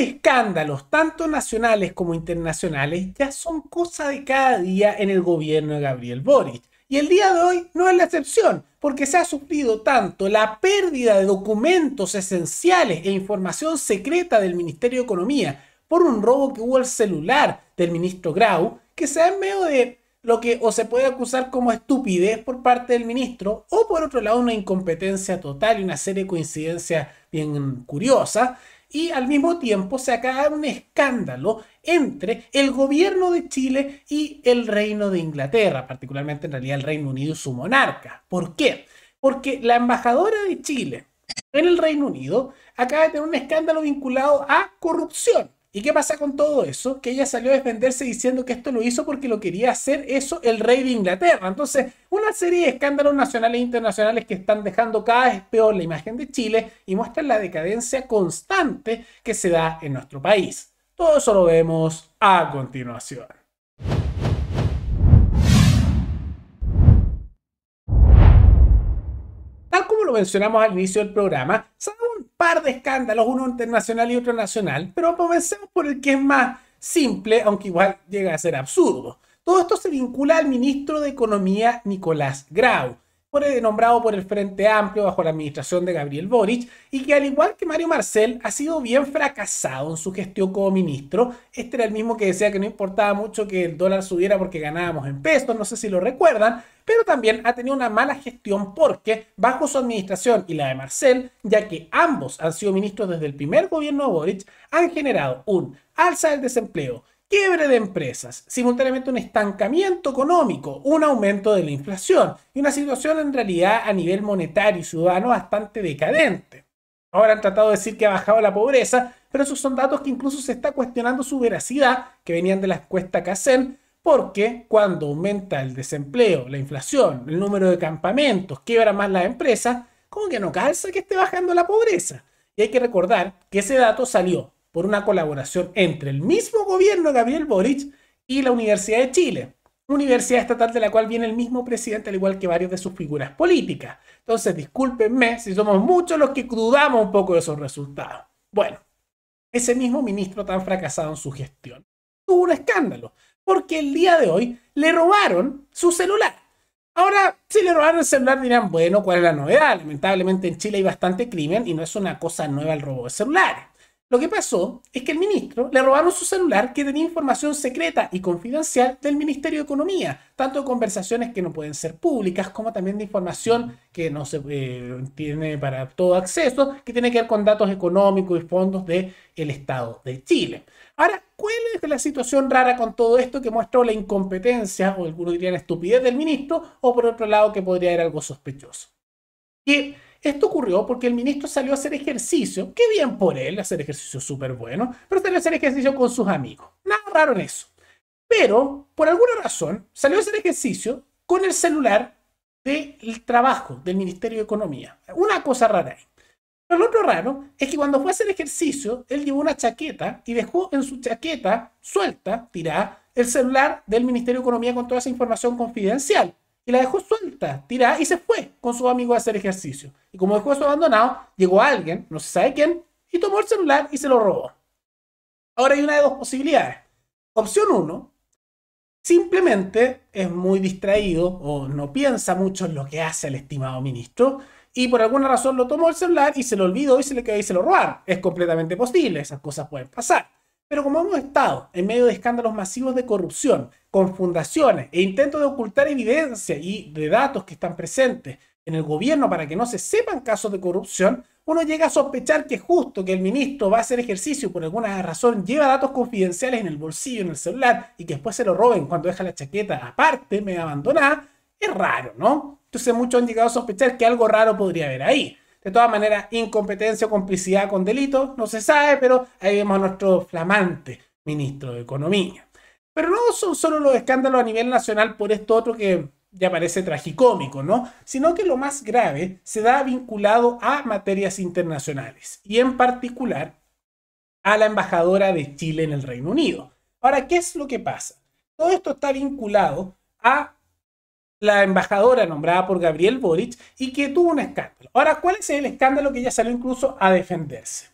escándalos, tanto nacionales como internacionales, ya son cosa de cada día en el gobierno de Gabriel Boric. Y el día de hoy no es la excepción, porque se ha sufrido tanto la pérdida de documentos esenciales e información secreta del Ministerio de Economía por un robo que hubo al celular del ministro Grau, que se da en medio de lo que o se puede acusar como estupidez por parte del ministro, o por otro lado una incompetencia total y una serie de coincidencias bien curiosas, y al mismo tiempo se acaba un escándalo entre el gobierno de Chile y el reino de Inglaterra, particularmente en realidad el Reino Unido y su monarca. ¿Por qué? Porque la embajadora de Chile en el Reino Unido acaba de tener un escándalo vinculado a corrupción. ¿Y qué pasa con todo eso? Que ella salió a defenderse diciendo que esto lo hizo porque lo quería hacer eso el rey de Inglaterra. Entonces, una serie de escándalos nacionales e internacionales que están dejando cada vez peor la imagen de Chile y muestran la decadencia constante que se da en nuestro país. Todo eso lo vemos a continuación. Tal como lo mencionamos al inicio del programa, par de escándalos, uno internacional y otro nacional, pero comencemos por el que es más simple, aunque igual llega a ser absurdo. Todo esto se vincula al ministro de Economía Nicolás Grau, fue nombrado por el Frente Amplio bajo la administración de Gabriel Boric y que al igual que Mario Marcel ha sido bien fracasado en su gestión como ministro. Este era el mismo que decía que no importaba mucho que el dólar subiera porque ganábamos en pesos, no sé si lo recuerdan, pero también ha tenido una mala gestión porque bajo su administración y la de Marcel, ya que ambos han sido ministros desde el primer gobierno de Boric, han generado un alza del desempleo, quiebre de empresas, simultáneamente un estancamiento económico, un aumento de la inflación y una situación en realidad a nivel monetario y ciudadano bastante decadente. Ahora han tratado de decir que ha bajado la pobreza, pero esos son datos que incluso se está cuestionando su veracidad, que venían de la encuesta casen, porque cuando aumenta el desempleo, la inflación, el número de campamentos, quiebra más la empresa, como que no calza que esté bajando la pobreza. Y hay que recordar que ese dato salió por una colaboración entre el mismo gobierno de Gabriel Boric y la Universidad de Chile, universidad estatal de la cual viene el mismo presidente, al igual que varios de sus figuras políticas. Entonces, discúlpenme si somos muchos los que dudamos un poco de esos resultados. Bueno, ese mismo ministro tan fracasado en su gestión tuvo un escándalo, porque el día de hoy le robaron su celular. Ahora, si le robaron el celular, dirán, bueno, ¿cuál es la novedad? Lamentablemente en Chile hay bastante crimen y no es una cosa nueva el robo de celulares. Lo que pasó es que el ministro le robaron su celular que tenía información secreta y confidencial del Ministerio de Economía, tanto de conversaciones que no pueden ser públicas como también de información que no se eh, tiene para todo acceso, que tiene que ver con datos económicos y fondos del el Estado de Chile. Ahora, ¿cuál es la situación rara con todo esto que muestra la incompetencia o algunos dirían estupidez del ministro o por otro lado que podría ser algo sospechoso? Esto ocurrió porque el ministro salió a hacer ejercicio, qué bien por él, hacer ejercicio súper bueno, pero salió a hacer ejercicio con sus amigos. Nada raro en eso. Pero, por alguna razón, salió a hacer ejercicio con el celular del trabajo del Ministerio de Economía. Una cosa rara Pero lo otro raro es que cuando fue a hacer ejercicio, él llevó una chaqueta y dejó en su chaqueta suelta, tirada, el celular del Ministerio de Economía con toda esa información confidencial y la dejó suelta, tirada y se fue con su amigo a hacer ejercicio. Y como dejó eso abandonado, llegó alguien, no se sabe quién, y tomó el celular y se lo robó. Ahora hay una de dos posibilidades. Opción 1, simplemente es muy distraído o no piensa mucho en lo que hace el estimado ministro y por alguna razón lo tomó el celular y se lo olvidó y se le quedó y se lo robaron. Es completamente posible, esas cosas pueden pasar. Pero como hemos estado en medio de escándalos masivos de corrupción, con fundaciones e intentos de ocultar evidencia y de datos que están presentes en el gobierno para que no se sepan casos de corrupción, uno llega a sospechar que justo que el ministro va a hacer ejercicio por alguna razón lleva datos confidenciales en el bolsillo, en el celular, y que después se lo roben cuando deja la chaqueta aparte, me abandonada, es raro, ¿no? Entonces muchos han llegado a sospechar que algo raro podría haber ahí. De todas maneras, incompetencia o complicidad con delito, no se sabe, pero ahí vemos a nuestro flamante ministro de Economía. Pero no son solo los escándalos a nivel nacional por esto otro que ya parece tragicómico, ¿no? Sino que lo más grave se da vinculado a materias internacionales y en particular a la embajadora de Chile en el Reino Unido. Ahora, ¿qué es lo que pasa? Todo esto está vinculado a la embajadora nombrada por Gabriel Boric y que tuvo un escándalo. Ahora, ¿cuál es el escándalo que ella salió incluso a defenderse?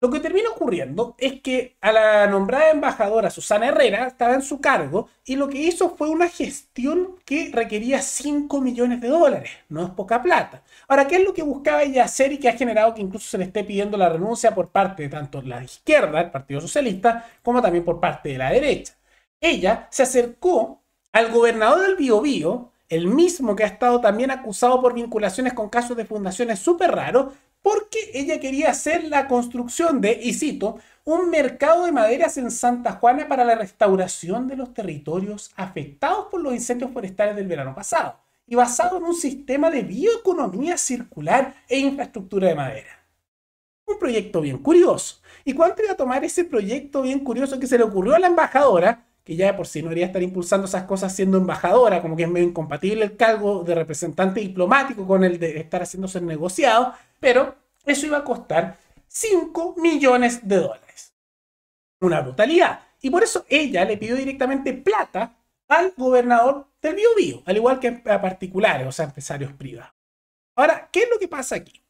Lo que termina ocurriendo es que a la nombrada embajadora Susana Herrera estaba en su cargo y lo que hizo fue una gestión que requería 5 millones de dólares, no es poca plata. Ahora, ¿qué es lo que buscaba ella hacer y que ha generado que incluso se le esté pidiendo la renuncia por parte de tanto la izquierda, el Partido Socialista, como también por parte de la derecha? Ella se acercó al gobernador del Biobío, el mismo que ha estado también acusado por vinculaciones con casos de fundaciones súper raros, porque ella quería hacer la construcción de, y cito, un mercado de maderas en Santa Juana para la restauración de los territorios afectados por los incendios forestales del verano pasado, y basado en un sistema de bioeconomía circular e infraestructura de madera. Un proyecto bien curioso. ¿Y cuánto iba a tomar ese proyecto bien curioso que se le ocurrió a la embajadora que ya por sí no debería estar impulsando esas cosas siendo embajadora, como que es medio incompatible el cargo de representante diplomático con el de estar haciéndose negociado, pero eso iba a costar 5 millones de dólares. Una brutalidad. Y por eso ella le pidió directamente plata al gobernador del Biobío, al igual que a particulares, o sea, empresarios privados. Ahora, ¿qué es lo que pasa aquí?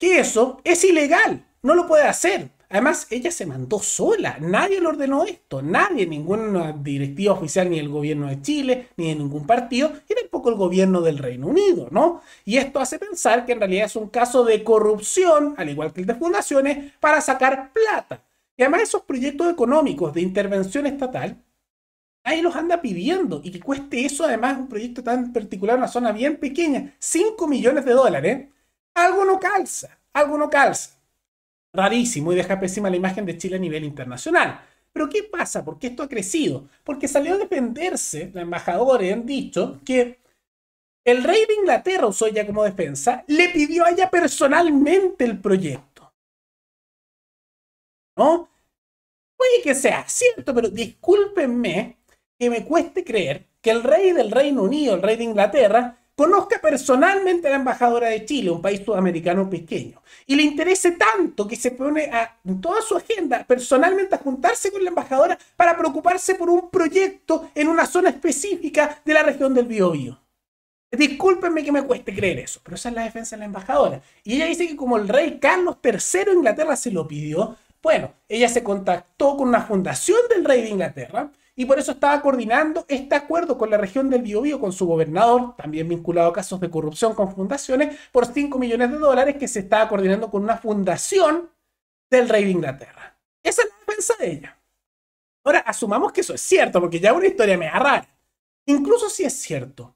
Que eso es ilegal, no lo puede hacer. Además, ella se mandó sola, nadie le ordenó esto, nadie, ninguna eh, directiva oficial ni el gobierno de Chile, ni de ningún partido, y tampoco el gobierno del Reino Unido, ¿no? Y esto hace pensar que en realidad es un caso de corrupción, al igual que el de fundaciones, para sacar plata. Y además esos proyectos económicos de intervención estatal ahí los anda pidiendo y que cueste eso además un proyecto tan particular, una zona bien pequeña, 5 millones de dólares, ¿eh? algo no calza, algo no calza rarísimo y deja pésima la imagen de Chile a nivel internacional. Pero ¿qué pasa? ¿Por qué esto ha crecido? Porque salió a defenderse, la embajadora? han dicho que el rey de Inglaterra, usó ella como defensa, le pidió a ella personalmente el proyecto. ¿No? Puede que sea cierto, pero discúlpenme que me cueste creer que el rey del Reino Unido, el rey de Inglaterra, conozca personalmente a la embajadora de Chile, un país sudamericano pequeño, y le interese tanto que se pone a, en toda su agenda personalmente a juntarse con la embajadora para preocuparse por un proyecto en una zona específica de la región del Biobío. Discúlpenme que me cueste creer eso, pero esa es la defensa de la embajadora. Y ella dice que como el rey Carlos III de Inglaterra se lo pidió, bueno, ella se contactó con una fundación del rey de Inglaterra y por eso estaba coordinando este acuerdo con la región del Biobío, con su gobernador, también vinculado a casos de corrupción con fundaciones, por 5 millones de dólares que se estaba coordinando con una fundación del rey de Inglaterra. Esa es la defensa de ella. Ahora, asumamos que eso es cierto, porque ya una historia me rara. Incluso si es cierto,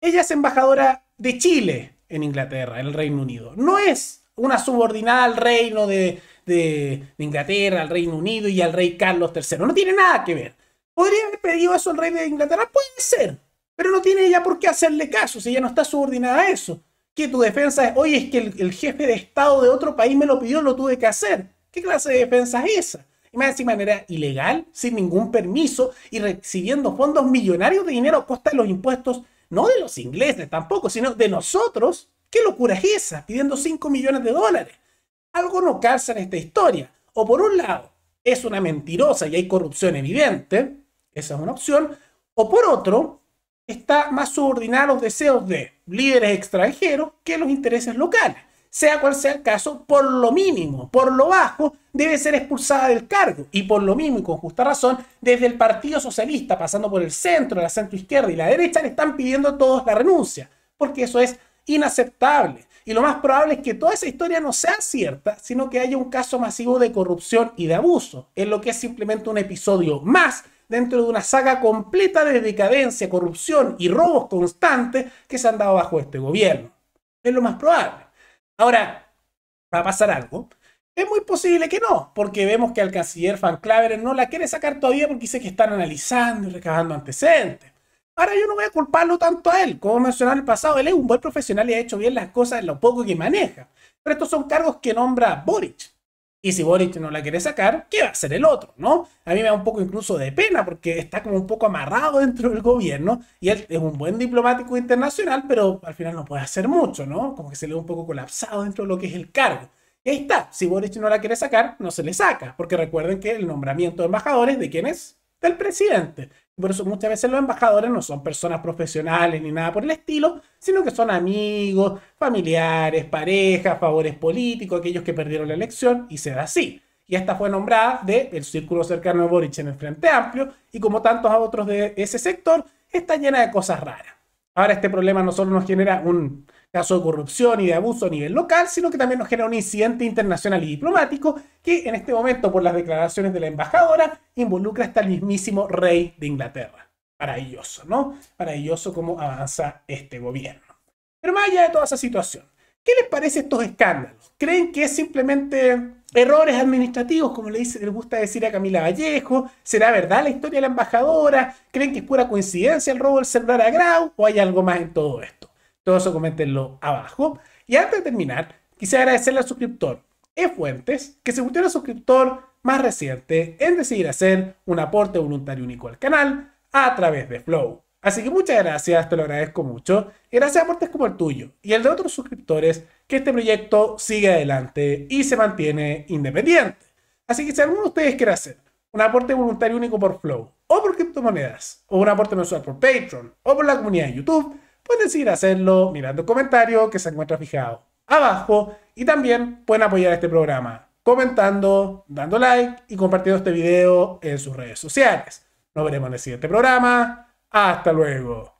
ella es embajadora de Chile en Inglaterra, en el Reino Unido. No es una subordinada al reino de, de Inglaterra, al Reino Unido y al rey Carlos III. No tiene nada que ver. ¿Podría haber pedido eso al rey de Inglaterra? Puede ser, pero no tiene ella por qué hacerle caso si ya no está subordinada a eso. Que tu defensa es, oye, es que el, jefe de Estado de otro país me lo pidió, lo tuve que hacer. ¿Qué clase de defensa es esa? Y más de manera ilegal, sin ningún permiso y recibiendo fondos millonarios de dinero a costa de los impuestos, no de los ingleses tampoco, sino de nosotros. ¿Qué locura es esa? Pidiendo 5 millones de dólares. Algo no calza en esta historia. O por un lado, es una mentirosa y hay corrupción evidente, esa es una opción. O por otro, está más subordinada a los deseos de líderes extranjeros que los intereses locales. Sea cual sea el caso, por lo mínimo, por lo bajo, debe ser expulsada del cargo. Y por lo mínimo y con justa razón, desde el Partido Socialista, pasando por el centro, la centro izquierda y la derecha, le están pidiendo a todos la renuncia. Porque eso es inaceptable. Y lo más probable es que toda esa historia no sea cierta, sino que haya un caso masivo de corrupción y de abuso, en lo que es simplemente un episodio más dentro de una saga completa de decadencia, corrupción y robos constantes que se han dado bajo este gobierno. Es lo más probable. Ahora, ¿va a pasar algo? Es muy posible que no, porque vemos que al canciller Van Claveren no la quiere sacar todavía porque dice que están analizando y recabando antecedentes. Ahora yo no voy a culparlo tanto a él. Como mencionaba en el pasado, él es un buen profesional y ha hecho bien las cosas en lo poco que maneja. Pero estos son cargos que nombra Boric. Y si Boric no la quiere sacar, ¿qué va a hacer el otro? ¿no? A mí me da un poco incluso de pena porque está como un poco amarrado dentro del gobierno y él es un buen diplomático internacional, pero al final no puede hacer mucho, ¿no? Como que se le ve un poco colapsado dentro de lo que es el cargo. Y ahí está, si Boric no la quiere sacar, no se le saca, porque recuerden que el nombramiento de embajadores, ¿de quién es? del presidente. Por eso muchas veces los embajadores no son personas profesionales ni nada por el estilo, sino que son amigos, familiares, parejas, favores políticos, aquellos que perdieron la elección y se da así. Y esta fue nombrada del el círculo cercano de Boric en el Frente Amplio y como tantos otros de ese sector, está llena de cosas raras. Ahora este problema no solo nos genera un, caso de corrupción y de abuso a nivel local, sino que también nos genera un incidente internacional y diplomático que en este momento, por las declaraciones de la embajadora, involucra hasta el este mismísimo rey de Inglaterra. Maravilloso, ¿no? Maravilloso cómo avanza este gobierno. Pero más allá de toda esa situación, ¿qué les parece estos escándalos? ¿Creen que es simplemente errores administrativos, como le, gusta decir a Camila Vallejo? ¿Será verdad la historia de la embajadora? ¿Creen que es pura coincidencia el robo del celular a Grau? ¿O hay algo más en todo esto? Todo eso coméntenlo abajo. Y antes de terminar, quisiera agradecerle al suscriptor E. Fuentes, que se volvió el suscriptor más reciente en decidir hacer un aporte voluntario único al canal a través de Flow. Así que muchas gracias, te lo agradezco mucho. Y gracias a aportes como el tuyo y el de otros suscriptores que este proyecto sigue adelante y se mantiene independiente. Así que si alguno de ustedes quiere hacer un aporte voluntario único por Flow o por criptomonedas o un aporte mensual por Patreon o por la comunidad de YouTube, pueden seguir hacerlo mirando el comentario que se encuentra fijado abajo y también pueden apoyar este programa comentando, dando like y compartiendo este video en sus redes sociales. Nos veremos en el siguiente programa. Hasta luego.